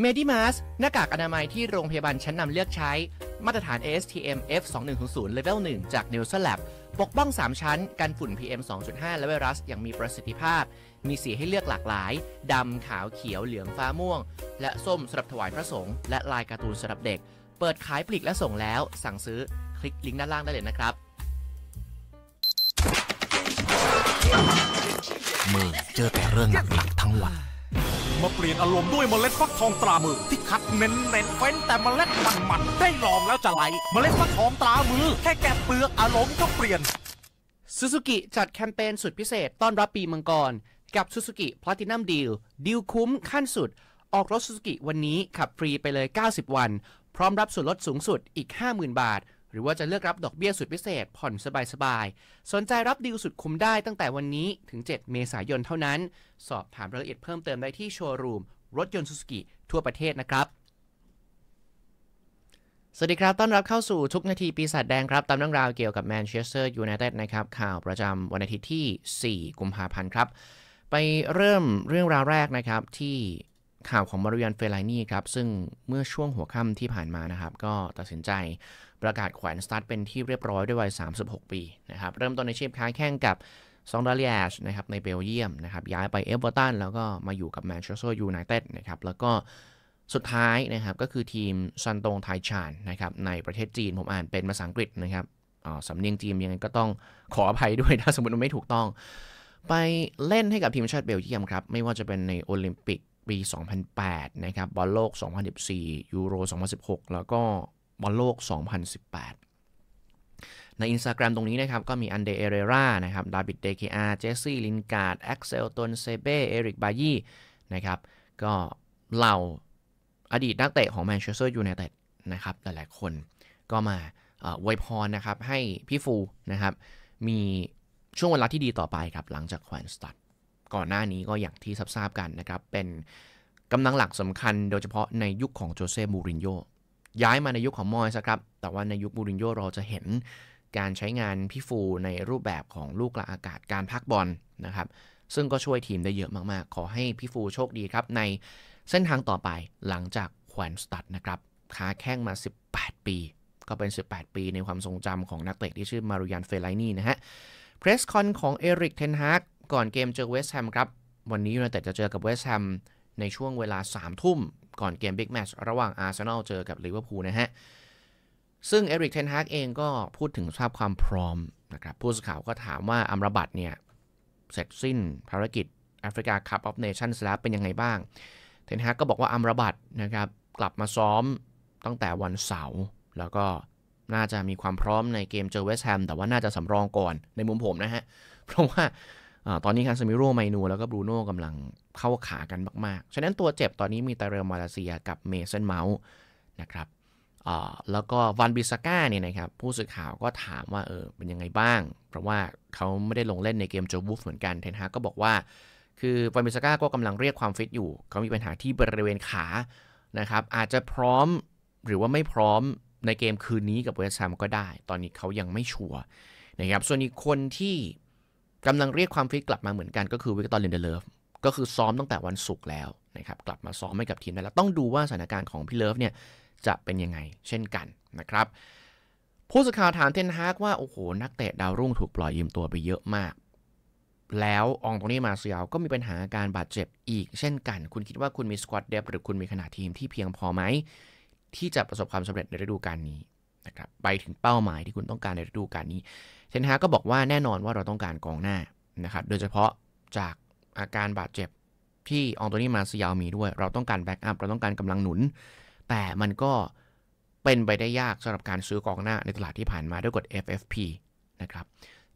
เมดิมาสหน้ากากอนามัยที่โรงพยาบาลชั้นนำเลือกใช้มาตรฐาน ASTM F2100 Level 1 จาก n e l s o n Lab ปกป้อง 3 ชั้น กันฝุ่น PM 2.5และไวรัสอย่างมีประสิทธิภาพ มีสีให้เลือกหลากหลาย ดำ ขาวเขียวเหลืองฟ้าม่วงและส้มสำหรับถวายพระสงฆ์และลายการ์ตูนสำหรับเด็ก เปิดขายปลีกและส่งแล้ว สั่งซื้อคลิกลิงก์ด้านล่างได้เลยนะครับม่อเจอแต่เรื่องหนักๆทั้งวันมาเปลี่ยนอารมณ์ด้วยเมล็ดฟักทองตรามือ ที่คัดเน้นเน้นเฟ้นแต่เมล็ดมันมันได้ลองแล้วจะไหล เมล็ดฟักทองตรามือ แค่แกะเปลือกอารมณ์ก็เปลี่ยนซูซูกิจัดแคมเปญสุดพิเศษต้อนรับปีมังกร กับซูซูกิพลาตินัมดีลดีลคุ้มขั้นสุด ออกรถซูซูกิวันนี้ขับฟรีไปเลย 90 วัน พร้อมรับส่วนลดสูงสุดอีก 50,000บาทหรือว่าจะเลือกรับดอกเบี้ยสุดพิเศษผ่อนสบายๆสนใจรับดีลสุดคุ้มได้ตั้งแต่วันนี้ถึง 7 เมษายนเท่านั้น สอบถามรายละเอียดเพิ่มเติมได้ที่โชว์รูม รถยนต์ซูซูกิทั่วประเทศนะครับ สวัสดีครับ ต้อนรับเข้าสู่ทุกนาทีปีศาจแดงครับ ตามเรื่องราวเกี่ยวกับแมนเชสเตอร์ยูไนเต็ดนะครับ ข่าวประจำวันอาทิตย์ที่ 4 กุมภาพันธ์ครับ ไปเริ่มเรื่องราวแรกนะครับที่ข่าวของมาริยันเฟลานี่ครับ ซึ่งเมื่อช่วงหัวค่ำที่ผ่านมานะครับก็ตัดสินใจประกาศแขวนสตาร์ทเป็นที่เรียบร้อยด้วยวัย 36 ปีนะครับ เริ่มต้นในชีพค้าแข่งกับซองดาเลียชนะครับในเบลเยียมนะครับ ย้ายไปเอเวอร์ตัน แล้วก็มาอยู่กับแมนเชสเตอร์ยูไนเต็ดนะครับ แล้วก็สุดท้ายนะครับก็คือทีมซันตงไทชานนะครับในประเทศจีนผมอ่านเป็นภาษาอังกฤษนะครับสำเนียงจีนยังไงก็ต้องขออภัยด้วยถ้าสมมติมันไม่ถูกต้อง ไปเล่นให้กับทีมชาติเบลเยียมครับไม่ว่าจะเป็นในโอลิมปิกปี 2008 นะครับบอลโลก 2014 ยูโร 2016 แล้วก็บอลโลก 2018 ใน Instagram ตรงนี้นะครับ ก็มีอันเดเอเรรา นะครับ ดาบิดเดเคอาเจสซี่ ลินการ์ดแอ็กเซลตนเซเบ้เอริกบายี นะครับ ก็เหล่าอดีตนักเตะของแมนเชสเตอร์ยูไนเต็ดนะครับหลายๆคนก็มาอวยพรนะครับ ให้พี่ฟูนะครับ มีช่วงเวลาที่ดีต่อไปครับ หลังจากแขวนสตัดก่อนหน้านี้ก็อย่างที่ทราบกันนะครับ เป็นกำลังหลักสำคัญโดยเฉพาะในยุคของโจเซ่ มูรินโญ่ย้ายมาในยุคของมอยส์ครับ แต่ว่าในยุคบูรินโญ่เราจะเห็น การใช้งานพี่ฟูในรูปแบบของลูกกละอากาศการพักบอลนะครับ ซึ่งก็ช่วยทีมได้เยอะมากๆ ขอให้พี่ฟูโชคดีครับ ในเส้นทางต่อไปหลังจากแขวนสตัดนะครับ ค้าแข้งมา 18 ปี ก็เป็น 18 ปีในความทรงจำของนักเตะที่ชื่อมารุยันเฟลไลนี่นะฮะเพรสคอนของเอริกเทนฮากก่อนเกมเจอเวสแฮมครับวันนี้ยูไนเต็ดจะเจอกับเวสแฮมในช่วงเวลา 3 ทุ่มก่อนเกมบิ๊กแมชระหว่างอาร์เซนอลเจอกับลิเวอร์พูลนะฮะ ซึ่งเอริกเทนฮากเองก็พูดถึงสภาพความพร้อมนะครับผู้สื่อข่าวก็ถามว่าอัมรบัตเนี่ย เสร็จสิ้นภารกิจแอฟริกาคัพออฟเนชั่นแล้วเป็นยังไงบ้างเทนฮากก็บอกว่าอัมรบัตนะครับ กลับมาซ้อมตั้งแต่วันเสาร์แล้วก็น่าจะมีความพร้อมในเกมเจอเวสต์แฮมแต่ว่าน่าจะสำรองก่อนในมุมผมนะฮะเพราะว่าตอนนี้คาสมิโร่ไมนูแล้วก็บรูโน่กำลังเข้าขากันมากๆ ฉะนั้นตัวเจ็บตอนนี้มีตาเรลมาลาเซียกับเมสซนเมาส์นะครับแล้วก็วันบิสก้าเนี่ยนะครับผู้สื่อข่าวก็ถามว่าเออเป็นยังไงบ้าง เพราะว่าเขาไม่ได้ลงเล่นในเกมโจบูฟเหมือนกันเทนฮาก็บอกว่า คือวันบิสก้าก็กำลังเรียกความฟิตอยู่ เขามีปัญหาที่บริเวณขานะครับอาจจะพร้อมหรือว่าไม่พร้อมในเกมคืนนี้กับเวสต์แฮมก็ได้ ตอนนี้เขายังไม่ชัวร์นะครับส่วนอีกคนที่กำลังเรียกความฟิตกลับมาเหมือนกันก็คือวิกตอร์ลินเดเลฟก็คือซ้อมตั้งแต่วันศุกร์แล้วนะครับ กลับมาซ้อมให้กับทีมได้แล้วต้องดูว่าสถานการณ์ของพี่เลิฟเนี่ย จะเป็นยังไงเช่นกันนะครับ ผู้สื่อข่าวถามเทนฮากว่า โอ้โห นักเตะดาวรุ่งถูกปล่อยยืมตัวไปเยอะมาก แล้วองตรงนี้มาเซียวก็มีปัญหาการบาดเจ็บอีก เช่นกัน คุณคิดว่าคุณมีสควอตเดฟหรือคุณมีขนาดทีมที่เพียงพอไหมที่จะประสบความสำเร็จในฤดูกาลนี้นะครับไปถึงเป้าหมายที่คุณต้องการในฤดูกาลนี้เทนฮาก็บอกว่าแน่นอนว่าเราต้องการกองหน้านะครับ โดยเฉพาะจากอาการบาดเจ็บที่อองตัวนี้มาสยาวมีด้วย เราต้องการแบ็กอัพ เราต้องการกำลังหนุน แต่มันก็เป็นไปได้ยากสำหรับการซื้อกองหน้าในตลาดที่ผ่านมาด้วยกฎ FFP นะครับ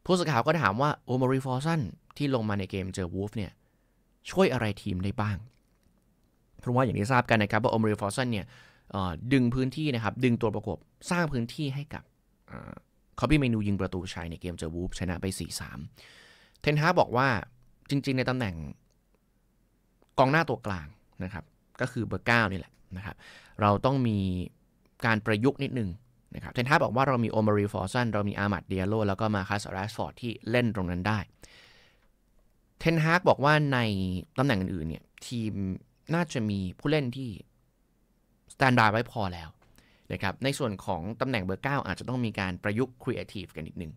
ผู้สื่อข่าวก็ถามว่าโอมารีฟอร์ซันที่ลงมาในเกมเจอวูฟเนี่ยช่วยอะไรทีมได้บ้าง เพราะว่าอย่างที่ทราบกันนะครับว่าโอมารีฟอร์ซันเนี่ยดึงพื้นที่นะครับ ดึงตัวประกบสร้างพื้นที่ให้กับเขาพี้เมนูยิงประตูชัยในเกมเจอวูฟชนะไป 4-3 เทนฮาบอกว่าจริงๆในตำแหน่งกองหน้าตัวกลางนะครับก็คือเบอร์เก้านี่แหละนะครับ เราต้องมีการประยุกต์นิดนึงนะครับเทนฮาบอกว่าเรามีโอมารีฟอร์ซันเรามีอามัดเดียโลแล้วก็มาคาสรรสฟอร์ดที่เล่นตรงนั้นได้เทนฮากบอกว่าในตำแหน่งอื่นๆเนี่ยทีมน่าจะมีผู้เล่นที่สแตนดาร์ดไว้พอแล้วนะครับในส่วนของตำแหน่งเบอร์ 9 อาจจะต้องมีการประยุกต์ครีเอทีฟกันอีกหนึ่ง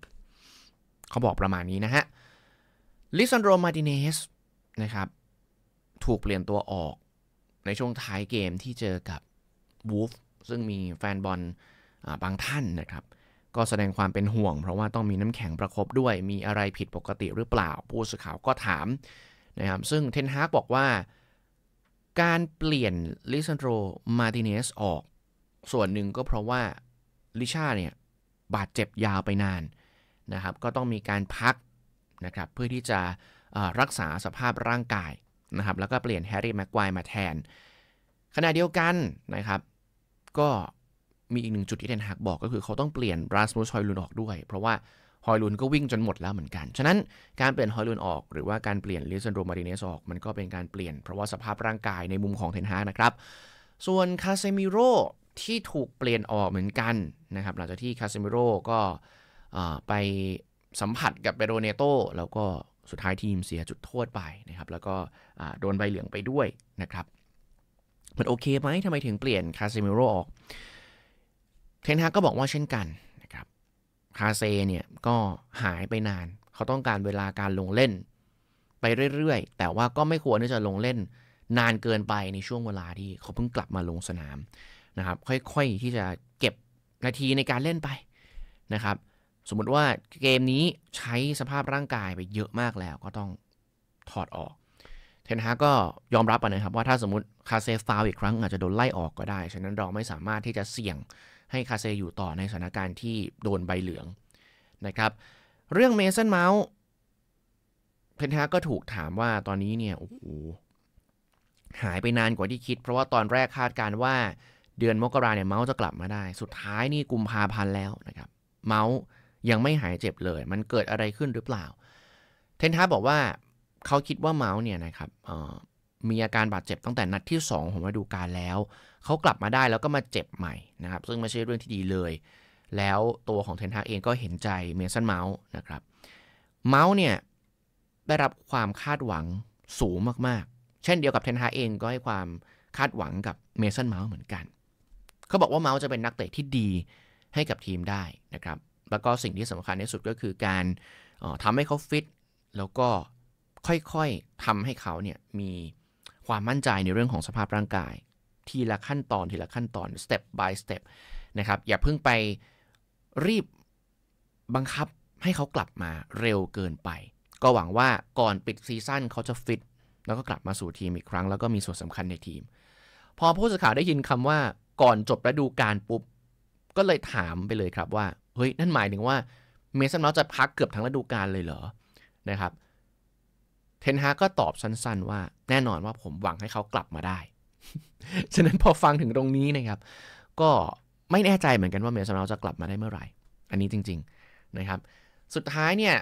เขาบอกประมาณนี้นะฮะ ลิซันโรมาติเนสนะครับถูกเปลี่ยนตัวออกในช่วงท้ายเกมที่เจอกับวูฟซึ่งมีแฟนบอลบางท่านนะครับ ก็แสดงความเป็นห่วง เพราะว่าต้องมีน้ำแข็งประครบด้วยมีอะไรผิดปกติหรือเปล่าผู้สื่อข่าวก็ถามนะครับซึ่งเทนฮากบอกว่าการเปลี่ยนลิซันโดมาติเนสออกส่วนหนึ่งก็เพราะว่าลิชาเนี่ย บาดเจ็บยาวไปนานนะครับก็ต้องมีการพักนะครับ เพื่อที่จะรักษาสภาพร่างกายนะครับแล้วก็เปลี่ยนแฮร์รี่แม็กควายมาแทน ขณะเดียวกันนะครับก็มีอีกหนึ่งจุดที่เดนฮักบอก ก็คือเขาต้องเปลี่ยนราสมุสฮอยลุนออกด้วย เพราะว่าฮอยลุนก็วิ่งจนหมดแล้วเหมือนกัน ฉะนั้น การเปลี่ยนฮอยลุนออกหรือว่าการเปลี่ยนลิซันโดมาดิเนสออกมันก็เป็นการเปลี่ยนเพราะว่าสภาพร่างกายในมุมของเทนฮานะครับส่วนคาเซมิโรที่ถูกเปลี่ยนออกเหมือนกันนะครับหลังจากที่คาเซมิโร่ก็ไปสัมผัสกับเบโรเนโตแล้วก็สุดท้ายทีมเสียจุดโทษไปนะครับแล้วก็โดนใบเหลืองไปด้วยนะครับ มันโอเคไหมทำไมถึงเปลี่ยนคาเซมิโร่ออก เทนฮาก็บอกว่าเช่นกันนะครับคาเซเนี่ยก็หายไปนาน เขาต้องการเวลาการลงเล่นไปเรื่อยๆ แต่ว่าก็ไม่ควรที่จะลงเล่นนานเกินไปในช่วงเวลาที่เขาเพิ่งกลับมาลงสนามะครับค่อยๆที่จะเก็บนาทีในการเล่นไปนะครับ สมมติว่าเกมนี้ใช้สภาพร่างกายไปเยอะมากแล้ว ก็ต้องถอดออกเทนฮาก็ยอมรับนะครับ ว่าถ้าสมมติคาเซฟาวอีกครั้ง อาจจะโดนไล่ออกก็ได้ ฉะนั้นเราไม่สามารถที่จะเสี่ยงให้คาเซอยู่ต่อในสถานการณ์ที่โดนใบเหลืองนะครับ เรื่องเมสันเมาส์เทนฮาก็ถูกถามว่าตอนนี้เนี่ยโอ้โหหายไปนานกว่าที่คิดเพราะว่าตอนแรกคาดการว่าเดือนมกราเนี่ยเมาส์จะกลับมาได้ สุดท้ายนี่กุมภาพันธ์แล้วนะครับ เมาส์ยังไม่หายเจ็บเลย มันเกิดอะไรขึ้นหรือเปล่า เทนทาบอกว่าเขาคิดว่าเมาส์เนี่ยนะครับมีอาการบาดเจ็บตั้งแต่นัดที่2ของฤดูกาลแล้ว เขากลับมาได้แล้วก็มาเจ็บใหม่นะครับ ซึ่งไม่ใช่เรื่องที่ดีเลย แล้วตัวของเทนทาเองก็เห็นใจเมสันเมาส์นะครับ เมาส์เนี่ยได้รับความคาดหวังสูงมากๆ เช่นเดียวกับเทนทาเองก็ให้ความคาดหวังกับเมสันเมาส์เหมือนกันเขาบอกว่าเมาส์จะเป็นนักเตะที่ดีให้กับทีมได้นะครับ แล้วก็สิ่งที่สำคัญที่สุดก็คือการทำให้เขาฟิต แล้วก็ค่อยๆทำให้เขาเนี่ยมีความมั่นใจในเรื่องของสภาพร่างกาย ทีละขั้นตอน ทีละขั้นตอน step by step นะครับอย่าเพิ่งไปรีบบังคับให้เขากลับมาเร็วเกินไป ก็หวังว่าก่อนปิดซีซั่นเขาจะฟิตแล้วก็กลับมาสู่ทีมอีกครั้งแล้วก็มีส่วนสำคัญในทีม พอผู้สื่อข่าวได้ยินคำว่าก่อนจบฤดูกาลปุ๊บ ก็เลยถามไปเลยครับว่า เฮ้ย นั่นหมายถึงว่าเมสันเมาสจะพักเกือบทั้งฤดูกาลเลยเหรอ นะครับเทนฮาก็ตอบสั้น ๆ ว่าแน่นอนว่าผมหวังให้เขากลับมาได้ ฉะนั้นพอฟังถึงตรงนี้นะครับ ก็ไม่แน่ใจเหมือนกันว่าเมสันเมาสจะกลับมาได้เมื่อไหร่ อันนี้จริง ๆ นะครับ สุดท้ายเนี่ย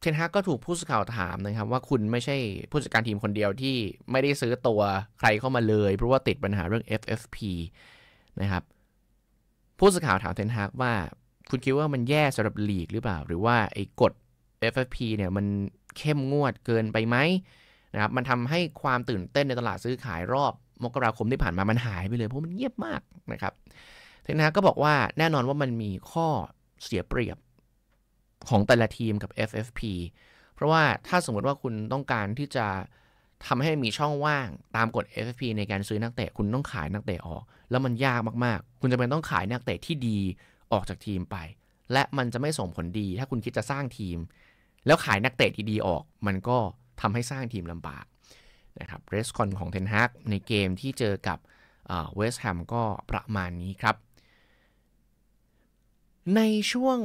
เทนฮาก็ถูกผู้สื่อข่าวถามนะครับ ว่าคุณไม่ใช่ผู้จัดการทีมคนเดียวที่ไม่ได้ซื้อตัวใครเข้ามาเลยเพราะว่าติดปัญหาเรื่อง FFP นะครับ ผู้สื่อข่าวถามเทนฮากว่าคุณคิดว่ามันแย่สำหรับลีกหรือเปล่า หรือว่า ไอ้กฎ FFP เนี่ยมันเข้มงวดเกินไปไหมนะครับ มันทำให้ความตื่นเต้นในตลาดซื้อขายรอบ มกราคมที่ผ่านมามันหายไปเลยเพราะมันเงียบมากนะครับเทนฮากก็บอกว่าแน่นอนว่ามันมีข้อเสียเปรียบของแต่ละทีมกับ FFP เพราะว่าถ้าสมมติว่าคุณต้องการที่จะทำให้มีช่องว่างตามกฎ FFP ในการซื้อนักเตะคุณต้องขายนักเตะออก แล้วมันยากมากๆ คุณจะเป็นต้องขายนักเตะที่ดีออกจากทีมไป และมันจะไม่ส่งผลดี ถ้าคุณคิดจะสร้างทีม แล้วขายนักเตะดีๆออก มันก็ทำให้สร้างทีมลำบากนะครับเรสคอนของเทนฮากในเกมที่เจอกับเวสต์แฮมก็ประมาณนี้ครับ ในช่วง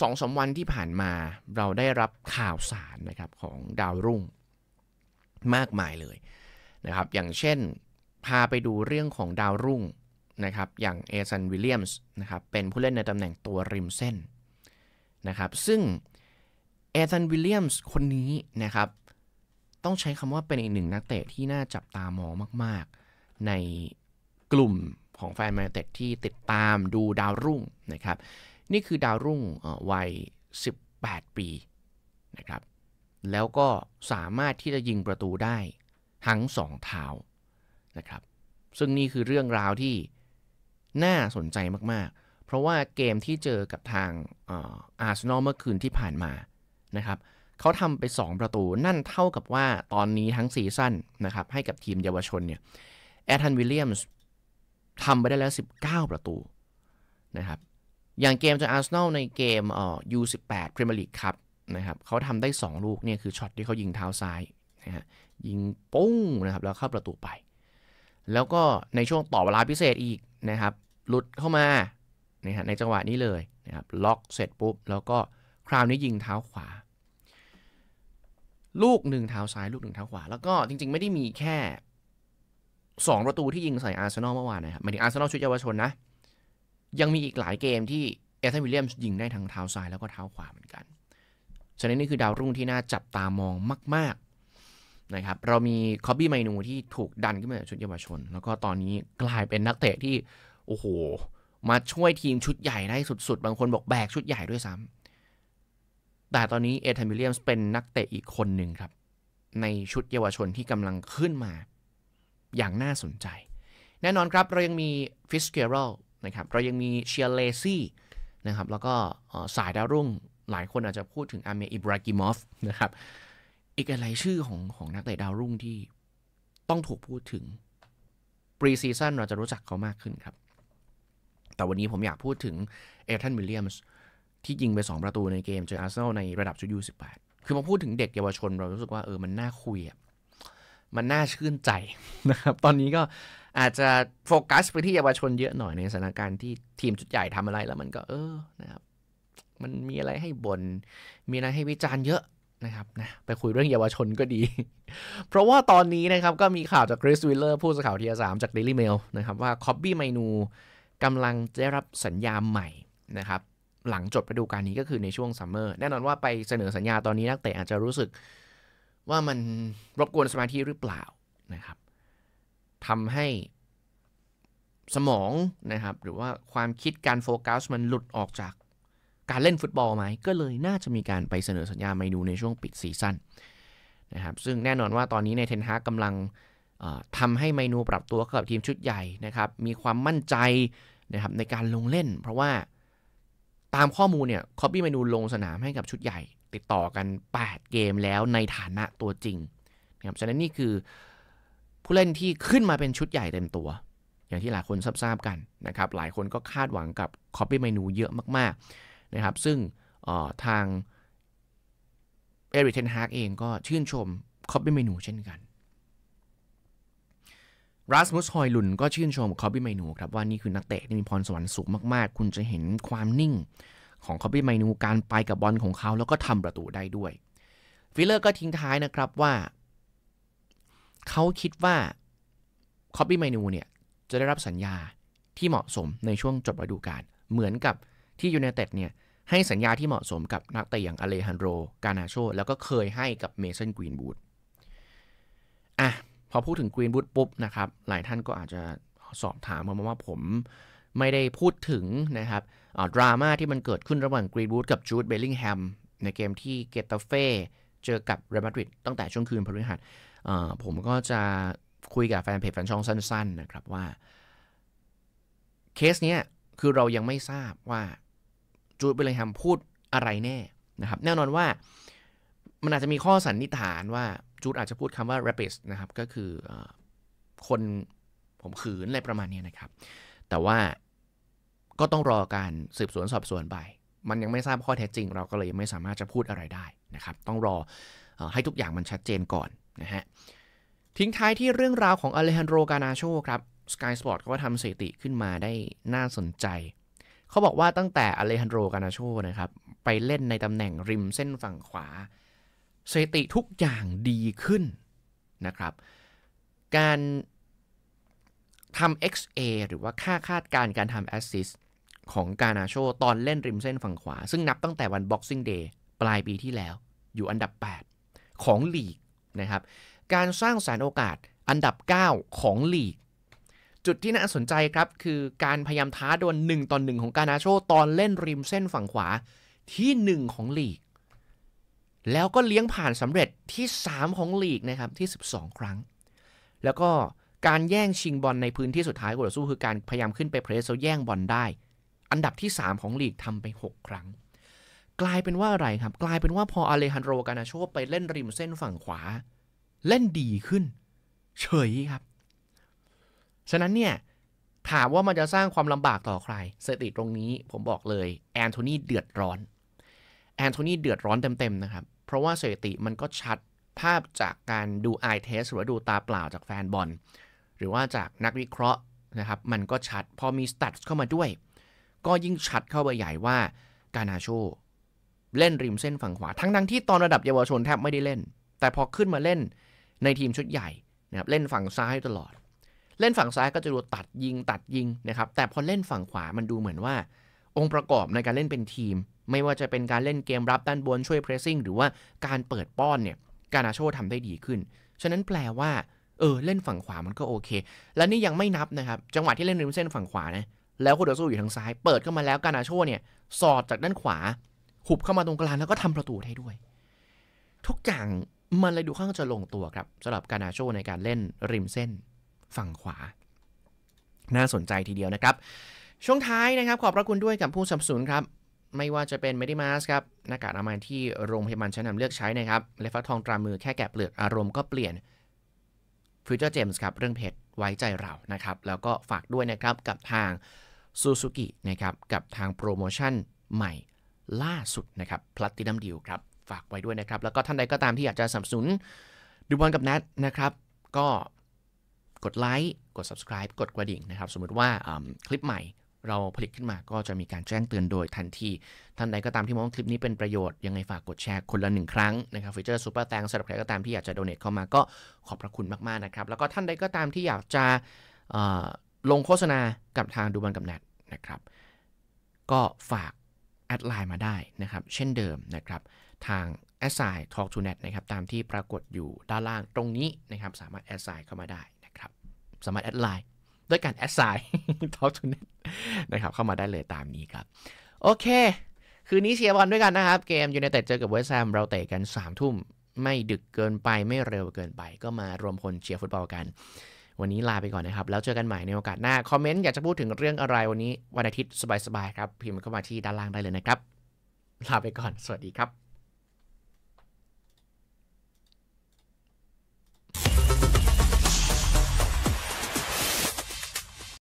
สองสาวันที่ผ่านมาเราได้รับข่าวสารนะครับของดาวรุ่งมากมายเลยนะครับอย่างเช่น พาไปดูเรื่องของดาวรุ่งนะครับอย่างเอซันวิลเลียมส์นะครับเป็นผู้เล่นในตำแหน่งตัวริมเส้นนะครับซึ่งเอซันวิลเลียมส์คนนี้นะครับต้องใช้คำว่าเป็นอีกหนึ่งนักเตะที่น่าจับตามองมาก ๆ ในกลุ่มของแฟนแมนเต็ดที่ติดตามดูดาวรุ่งนะครับนี่คือดาวรุ่งวัย 18 ปีนะครับ แล้วก็สามารถที่จะยิงประตูได้ทั้งสองเท้านะครับ ซึ่งนี่คือเรื่องราวที่น่าสนใจมากๆ เพราะว่าเกมที่เจอกับทางอาร์เซนอลเมื่อคืนที่ผ่านมานะครับเขาทำไป 2 ประตู นั่นเท่ากับว่าตอนนี้ทั้งซีซั่นนะครับ ให้กับทีมเยาวชนเนี่ยแอธันวิลเลียมส์ทำไปได้แล้ว 19 ประตูนะครับอย่างเกมจากอาร์เซนอลในเกมเอ่อ U18 พรีเมียร์ลีกครับนะครับเขาทำได้ 2 ลูกเนี่ยคือช็อตที่เขายิงเท้าซ้ายนะฮะยิงปุ้งนะครับแล้วเข้าประตูไป แล้วก็ในช่วงต่อเวลาพิเศษอีกนะครับหลุดเข้ามานะฮะในจังหวะนี้เลยนะครับล็อกเสร็จปุ๊บ แล้วก็คราวนี้ยิงเท้าขวา ลูกหนึ่งเท้าซ้าย ลูกหนึ่งเท้าขวา แล้วก็จริงๆไม่ได้มีแค่ 2 ประตูที่ยิงใส่อาร์เซนอลเมื่อวานนะครับหมายถึงอาร์เซนอลชุดเยาวชนนะยังมีอีกหลายเกมที่เอเานวิลเลียมยิงได้ทั้งเท้าซ้ายแล้วก็เท้าขวาเหมือนกัน ฉะนั้นนี่คือดาวรุ่งที่น่าจับตามองมากๆนะครับ เรามีคอบบี้ไมนูที่ถูกดันขึ้นมาจากชุดเยาวชน แล้วก็ตอนนี้กลายเป็นนักเตะที่โอ้โห มาช่วยทีมชุดใหญ่ได้สุดๆ บางคนบอกแบกชุดใหญ่ด้วยซ้ำ แต่ตอนนี้เอเานวิลเลียมส์เป็นนักเตะอีกคนหนึ่งครับในชุดเยาวชนที่กำลังขึ้นมาอย่างน่าสนใจ แน่นอนครับเรายังมีฟิสเกอรัลนะครับเรายังมีเชียร์เลซี่นะครับแล้วก็สายดาวรุ่งหลายคนอาจจะพูดถึงอาเมอิบรากิมอฟนะครับอีกอะไรชื่อของของนักเตะดาวรุ่งที่ต้องถูกพูดถึงปรีซีซันเราจะรู้จักเขามากขึ้นครับ แต่วันนี้ผมอยากพูดถึงเอลทันวิลเลียมส์ที่ยิงไป 2 ประตูในเกมเจออาร์เซนอลในระดับชุดยูสิบแปดคือมาพูดถึงเด็กเยาวชนเรารู้สึกว่าเออมันน่าคุยอ่ะมันน่าชื่นใจนะครับตอนนี้ก็อาจจะโฟกัสไปที่เยาวชนเยอะหน่อยในสถานการณ์ที่ทีมชุดใหญ่ทำอะไร แล้วมันก็เออนะครับ มันมีอะไรให้บน่นมีอะไรให้วิจารณ์เยอะนะครับนะไปคุยเรื่องเยาวชนก็ดี เพราะว่าตอนนี้นะครับก็มีข่าวจากคริสวิลเลอร์ผู้สื่อข่าวทีสามจาก Daily Mail นะครับว่าคอบบี้ไมนูกำลังได้รับสัญญาใหม่นะครับ หลังจบฤดูกาลนี้ก็คือในช่วงซัมเมอร์แน่นอนว่าไปเสนอสัญญาตอนนี้นักเตะอาจจะรู้สึกว่ามันรบกวนสมาธิหรือเปล่านะครับทำให้สมองนะครับ หรือว่าความคิดการโฟกัสมันหลุดออกจากการเล่นฟุตบอลไหมก็เลยน่าจะมีการไปเสนอสัญญาไมนูในช่วงปิดซีซั่นนะครับซึ่งแน่นอนว่าตอนนี้ในเทนฮากกำลังทำให้ไมนูปรับตัวกับทีมชุดใหญ่นะครับ มีความมั่นใจนะครับในการลงเล่นเพราะว่าตามข้อมูลเนี่ยคอปปี้เมนูลงสนามให้กับชุดใหญ่ ติดต่อกัน 8 เกมแล้วในฐานะตัวจริงนะครับฉะนั้นนี่คือผู้เล่นที่ขึ้นมาเป็นชุดใหญ่เต็มตัว อย่างที่หลายคนทราบกันนะครับหลายคนก็คาดหวังกับคอปปี้เมนูเยอะมากๆนะครับซึ่งทางเอริเทนฮาร์กเองก็ชื่นชมคอปปี้เมนูเช่นกันรัสมุสฮอยลุนก็ชื่นชมคอปปี้เมนูครับว่านี่คือนักเตะที่มีพรสวรรค์สูงมากๆ คุณจะเห็นความนิ่งของคอปปี้เมนูการไปกับบอลของเขาแล้วก็ทำประตูได้ด้วยฟิลเลอร์ก็ทิ้งท้ายนะครับว่าเขาคิดว่า copy menu ูเนี่ย จะได้รับสัญญาที่เหมาะสมในช่วงจบฤดูกาลเหมือนกับที่ยูเนเต็ดเนี่ย ให้สัญญาที่เหมาะสมกับนักเตะอย่างอเลฮันโดกานาโชแล้วก็เคยให้กับเมสันกรีนบูดอ่ะพอพูดถึงกรีนบูดปุ๊บนะครับ หลายท่านก็อาจจะสอบถามมาว่าผม ไม่ได้พูดถึงนะครับดราม่าที่มันเกิดขึ้นระหว่างกรีนบูดกับจูดเบลลิงแฮมในเกมที่เกตาเฟ่เจอกับเรอัลมาดริดตั้งแต่ช่วงคืนพฤหัสผมก็จะคุยกับแฟนเพจแฟนช่องสั้นๆนะครับว่าเคสเนี้ยคือเรายังไม่ทราบว่าจูดเบลแฮมพูดอะไรแน่นะครับ แน่นอนว่ามันอาจจะมีข้อสันนิษฐานว่าจูดอาจจะพูดคำว่า rapist นะครับ ก็คืออคนผมขืนอะไรประมาณนี้นะครับ แต่ว่าก็ต้องรอการสืบสวนสอบสวนไป มันยังไม่ทราบข้อเท็จจริง เราก็เลยไม่สามารถจะพูดอะไรได้นะครับต้องรอให้ทุกอย่างมันชัดเจนก่อนนะฮะทิ้งท้ายที่เรื่องราวของอเลฮันโดกานาโชครับสกายสปอร์ตก็ทำสถิติขึ้นมาได้น่าสนใจ เขาบอกว่าตั้งแต่อเลฮันโดกานาโชนะครับไปเล่นในตำแหน่งริมเส้นฝั่งขวาสถิติทุกอย่างดีขึ้นนะครับ การทำ XA หรือว่าค่าคาดการการทำแอสซิสของกานาโชตอนเล่นริมเส้นฝั่งขวา ซึ่งนับตั้งแต่วัน Boxing Day ปลายปีที่แล้ว อยู่อันดับ 8 ของลีกนะครับการสร้างสารโอกาสอันดับ 9 ของลีก จุดที่น่าสนใจครับคือการพยายามท้าดวล1ต่อ1ของกานาโชตอนเล่นริมเส้นฝั่งขวาที่ 1 ของลีก แล้วก็เลี้ยงผ่านสำเร็จที่ 3 ของลีกนะครับที่ 12 ครั้ง แล้วก็การแย่งชิงบอลในพื้นที่สุดท้ายของต่สู้คือการพยายามขึ้นไปเพรสแล้วแย่งบอลได้อันดับที่ 3 ของลีกทำไป 6 ครั้งกลายเป็นว่าอะไรครับ กลายเป็นว่าพออเลฮันโดกานาโชไปเล่นริมเส้นฝั่งขวา เล่นดีขึ้น เฉยครับ ฉะนั้นเนี่ย ถามว่ามันจะสร้างความลำบากต่อใครสถิติตรงนี้ผมบอกเลย แอนโทนีเดือดร้อน แอนโทนีเดือดร้อนเต็มๆนะครับ เพราะว่าสถิติมันก็ชัดภาพจากการดูไอเทสหรือดูตาเปล่าจากแฟนบอลหรือว่าจากนักวิเคราะห์นะครับมันก็ชัดพอมีสตั t เข้ามาด้วย ก็ยิ่งชัดเข้าไปใหญ่ว่ากานาโชเล่นริมเส้นฝั่งขวาทั้งทั้งที่ตอนระดับเยาวชนแทบไม่ได้เล่น แต่พอขึ้นมาเล่น ในทีมชุดใหญ่นะครับเล่นฝั่งซ้ายตลอด เล่นฝั่งซ้ายก็จะดูตัดยิงตัดยิงนะครับแต่พอเล่นฝั่งขวา มันดูเหมือนว่า องค์ประกอบในการเล่นเป็นทีมไม่ว่าจะเป็นการเล่นเกมรับด้านบนช่วยเพรสซิ่งหรือว่าการเปิดป้อน เนี่ยการาโชทำได้ดีขึ้นฉะนั้นแปลว่าเออเล่นฝั่งขวา มันก็โอเค และนี่ยังไม่นับนะครับ จังหวะที่เล่นริมเส้นฝั่งขวานะแล้วคู่ต่อสู้อยู่ทางซ้ายเปิดเข้ามาแล้วการาโชเนี่ยสอดจากด้านขวาหุบเข้ามาตรงกลางแล้วก็ทำประตูได้ด้วย ทุกอย่าง มันเลยดูข้างจะลงตัวครับสำหรับการนาโชในการเล่นริมเส้นฝั่งขวา น่าสนใจทีเดียวนะครับ ช่วงท้ายนะครับขอบพระคุณด้วยกับผู้สนับสนุนครับ ไม่ว่าจะเป็นเมดิมาสครับ หน้ากากอนามัยที่โรงพยาบาลชั้นนำเลือกใช้นะครับและฟ้าทองตรามือแค่แกะเปลือกอารมณ์ก็เปลี่ยนฟิวเจอร์เจมส์ครับเรื่องเพชรไว้ใจเรานะครับแล้วก็ฝากด้วยนะครับกับทางซูซูกินะครับกับทางโปรโมชั่นใหม่ล่าสุดนะครับพลัตตินัมดิวครับฝากไว้ด้วยนะครับ แล้วก็ท่านใดก็ตามที่อยากจะสนับสนุนดูบอลกับแนทนะครับ ก็กดไลค์กด subscribe กดกระดิ่งนะครับ สมมติว่าคลิปใหม่เราผลิตขึ้นมาก็จะมีการแจ้งเตือนโดยทันทีท่านใดก็ตามที่มองคลิปนี้เป็นประโยชน์ยังไงฝากกดแชร์คนละหนึ่งครั้งนะครับฟีเจอร์ซูเปอร์แตงสำหรับใครก็ตามที่อยากจะด o n a t เข้ามาก็ขอบพระคุณมากๆนะครับแล้วก็ท่านใดก็ตามที่อยากจะลงโฆษณากับทางดูบันกับแนทนะครับก็ฝากแอดไลน์มาได้นะครับ เช่นเดิมนะครับ ทาง a s s i g n Talk to Net นะครับ ตามที่ปรากฏอยู่ด้านล่างตรงนี้นะครับสามารถ a s s i g n เข้ามาได้นะครับ สามารถแอดไลน์ด้วยการ a s s i g n Talk to Net นะครับ เข้ามาได้เลยตามนี้ครับ โอเค คืนนี้เชียร์บอลด้วยกันนะครับ เกมยูไนเต็ดเจอกับเวสต์แฮมเราเตะกัน3ามทุ่มไม่ดึกเกินไปไม่เร็วเกินไป ก็มารวมพลเชียร์ฟุตบอล กันวันนี้ลาไปก่อนนะครับ แล้วเจอกันใหม่ในโอกาสหน้า คอมเมนต์อยากจะพูดถึงเรื่องอะไรวันนี้วันอาทิตย์สบายๆครับ พิมพ์เข้ามาที่ด้านล่างได้เลยนะครับ ลาไปก่อนสวัสดีครับ